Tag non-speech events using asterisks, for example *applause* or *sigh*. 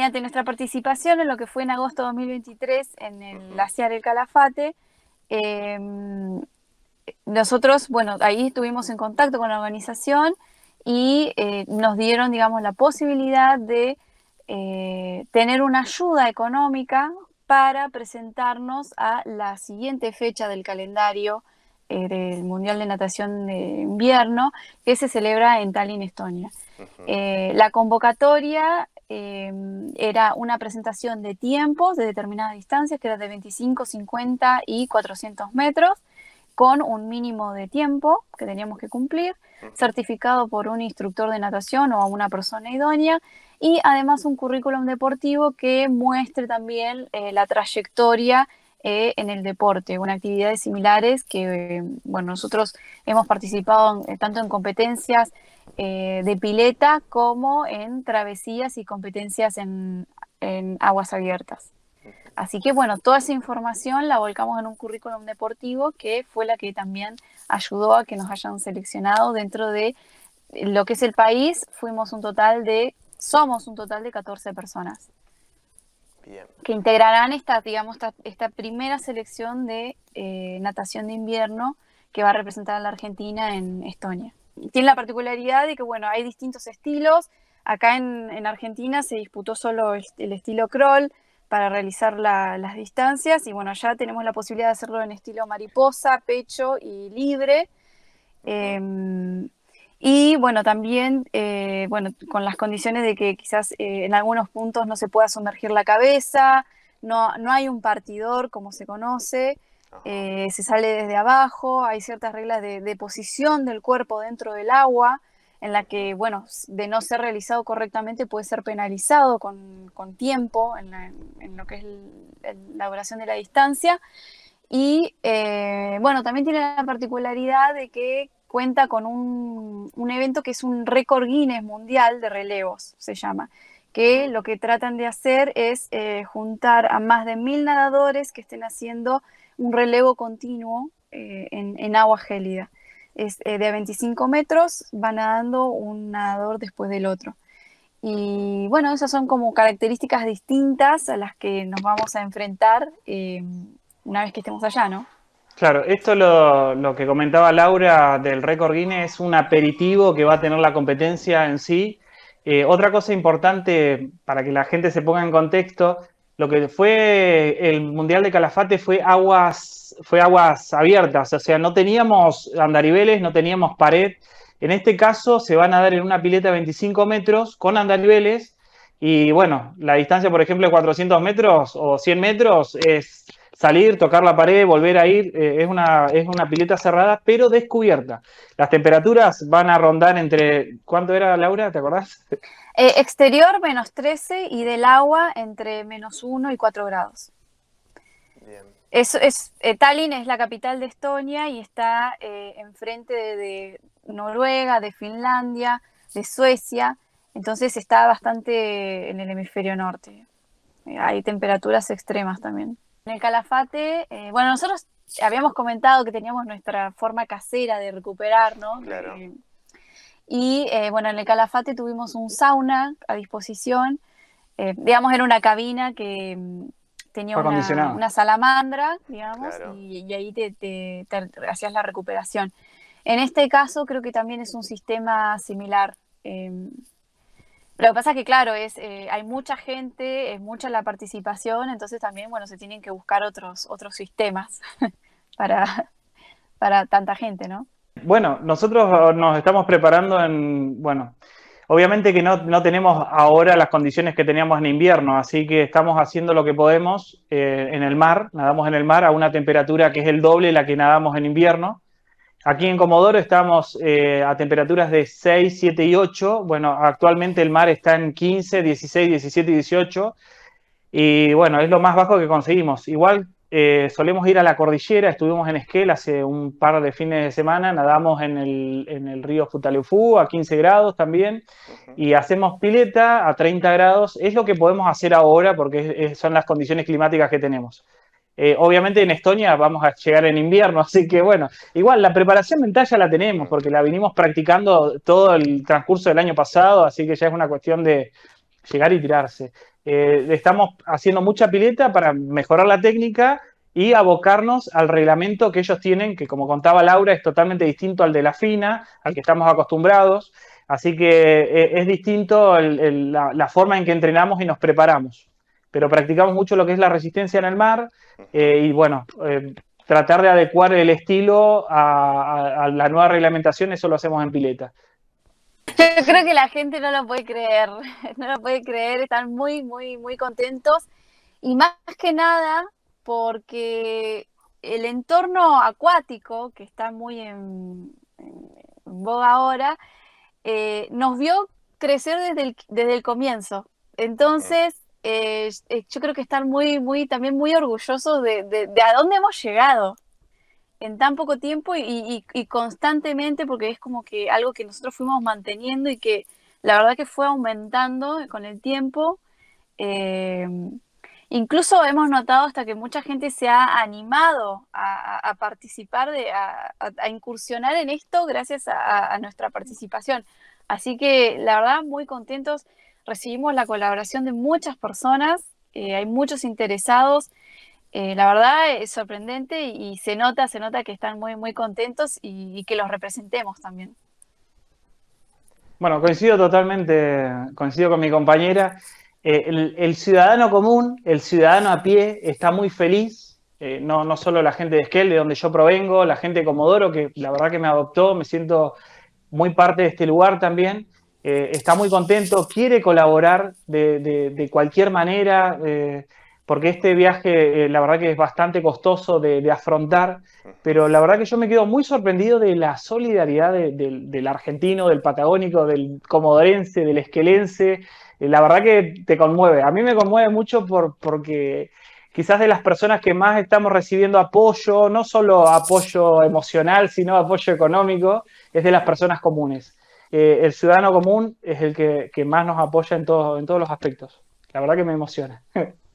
mediante nuestra participación en lo que fue en agosto de 2023 en el glaciar El Calafate. Em, nosotros, bueno, ahí estuvimos en contacto con la organización y eh, nos dieron, digamos, la posibilidad de eh, tener una ayuda económica para presentarnos a la siguiente fecha del calendario eh, del Mundial de Natación de Invierno que se celebra en Tallinn, Estonia. la convocatoria Em, era una presentación de tiempos de determinadas distancias, que era de 25, 50 y 400 metros, con un mínimo de tiempo que teníamos que cumplir, certificado por un instructor de natación o una persona idónea, y además un currículum deportivo que muestre también eh, la trayectoria eh, en el deporte, con actividades similares que, eh, bueno, nosotros hemos participado eh, tanto en competencias de pileta como en travesías y competencias en, en aguas abiertas. Así que bueno, toda esa información la volcamos en un currículum deportivo que fue la que también ayudó a que nos hayan seleccionado dentro de lo que es el país. Fuimos un total de, somos un total de 14 personas que integrarán esta, digamos, esta, primera selección de eh, natación de invierno que va a representar a la Argentina en Estonia. Tiene la particularidad de que, bueno, hay distintos estilos. Acá en, Argentina se disputó solo el, estilo crawl para realizar las distancias y, bueno, ya tenemos la posibilidad de hacerlo en estilo mariposa, pecho y libre. Y bueno, también eh, bueno, con las condiciones de que quizás eh, en algunos puntos no se pueda sumergir la cabeza, no, no hay un partidor como se conoce, eh, se sale desde abajo, hay ciertas reglas de, posición del cuerpo dentro del agua, en la que, bueno, de no ser realizado correctamente puede ser penalizado con, tiempo en, lo que es la duración de la distancia. Y bueno, también tiene la particularidad de que cuenta con un, evento que es un récord Guinness mundial de relevos, se llama, que lo que tratan de hacer es eh, juntar a más de mil nadadores que estén haciendo un relevo continuo eh, en, agua gélida. Es eh, de 25 metros, va nadando un nadador después del otro. Y bueno, esas son como características distintas a las que nos vamos a enfrentar una vez que estemos allá, ¿no? Claro, esto lo, que comentaba Laura del récord Guinness es un aperitivo que va a tener la competencia en sí. Eh, otra cosa importante para que la gente se ponga en contexto, lo que fue el Mundial de Calafate fue aguas, fue aguas abiertas, o sea, no teníamos andariveles, no teníamos pared. En este caso se van a dar en una pileta de 25 metros con andariveles y bueno, la distancia, por ejemplo, de 400 metros o 100 metros es salir, tocar la pared, volver a ir. Eh, es, una, es una pileta cerrada, pero descubierta. Las temperaturas van a rondar entre. ¿Cuánto era, Laura? ¿Te acordás? Eh, exterior menos 13 y del agua entre menos 1 y 4 grados. Bien. Eso es eh, Tallinn es la capital de Estonia y está enfrente de Noruega, de Finlandia, de Suecia. Entonces está bastante en el hemisferio norte. Hay temperaturas extremas también. En el calafate, eh, bueno, nosotros habíamos comentado que teníamos nuestra forma casera de recuperar, ¿no? Claro. Eh, y eh, bueno, en el calafate tuvimos un sauna a disposición. digamos, era una cabina que mm, tenía una, salamandra, digamos, y, ahí te, hacías la recuperación. En este caso creo que también es un sistema similar. Em, lo que pasa es que, claro, es, eh, hay mucha gente, es mucha la participación, entonces también, bueno, se tienen que buscar otros, otros sistemas *laughs* para, para tanta gente, ¿no? Bueno, nosotros eh, nos estamos preparando en, bueno, obviamente que no, no tenemos ahora las condiciones que teníamos en invierno, así que estamos haciendo lo que podemos eh, en el mar, nadamos en el mar a una temperatura que es el doble la que nadamos en invierno, Aquí en Comodoro estamos eh, a temperaturas de 6, 7 y 8. Bueno, actualmente el mar está en 15, 16, 17 y 18. Y bueno, es lo más bajo que conseguimos. Igual eh, solemos ir a la cordillera, estuvimos en Esquel hace un par de fines de semana, nadamos en el, río Futaleufú a 15 grados también y hacemos pileta a 30 grados. Es lo que podemos hacer ahora porque son las condiciones climáticas que tenemos. Eh, obviamente en Estonia vamos a llegar en invierno, *laughs* así que bueno, igual la preparación mental ya la tenemos porque la vinimos practicando todo el transcurso del año pasado, así que ya es una cuestión de llegar y tirarse. Eh, estamos haciendo mucha pileta para mejorar la técnica y abocarnos al reglamento que ellos tienen, que como contaba Laura es totalmente distinto al de la FINA, al que estamos acostumbrados, así que eh, es distinto la forma en que entrenamos y nos preparamos pero practicamos mucho lo que es la resistencia en el mar eh, y bueno, eh, tratar de adecuar el estilo a, la nueva reglamentación, eso lo hacemos en pileta. Yo creo que la gente no lo puede creer, *laughs* no lo puede creer, están muy, muy, muy contentos y más que nada porque el entorno acuático, que está muy en, en boga ahora, eh, nos vio crecer desde desde el comienzo. Entonces, eh, yo creo que están muy, muy, también muy orgullosos de, de, a dónde hemos llegado en tan poco tiempo y, constantemente, porque es como que algo que nosotros fuimos manteniendo y que la verdad que fue aumentando con el tiempo. Eh, incluso hemos notado hasta que mucha gente se ha animado a, participar, de, a, incursionar en esto gracias a, a, nuestra participación. Así que la verdad, muy contentos recibimos la colaboración de muchas personas, eh, hay muchos interesados. Eh, la verdad eh, es sorprendente y se nota, se nota que están muy, muy contentos y, que los representemos también. Bueno, coincido totalmente, coincido con mi compañera. el, ciudadano común, el ciudadano a pie, está muy feliz. no, no solo la gente de Esquel, de donde yo provengo, la gente de Comodoro, que la verdad que me adoptó, me siento muy parte de este lugar también. Eh, está muy contento, quiere colaborar de, cualquier manera, eh, porque este viaje eh, la verdad que es bastante costoso de, afrontar, pero la verdad que yo me quedo muy sorprendido de la solidaridad del argentino, del patagónico, del comodorense, del esquelense, la verdad que te conmueve, a mí me conmueve mucho porque quizás de las personas que más estamos recibiendo apoyo, no solo apoyo emocional, sino apoyo económico, es de las personas comunes. Eh, el ciudadano común es el que, más nos apoya en, en todos los aspectos. La verdad que me emociona. *laughs*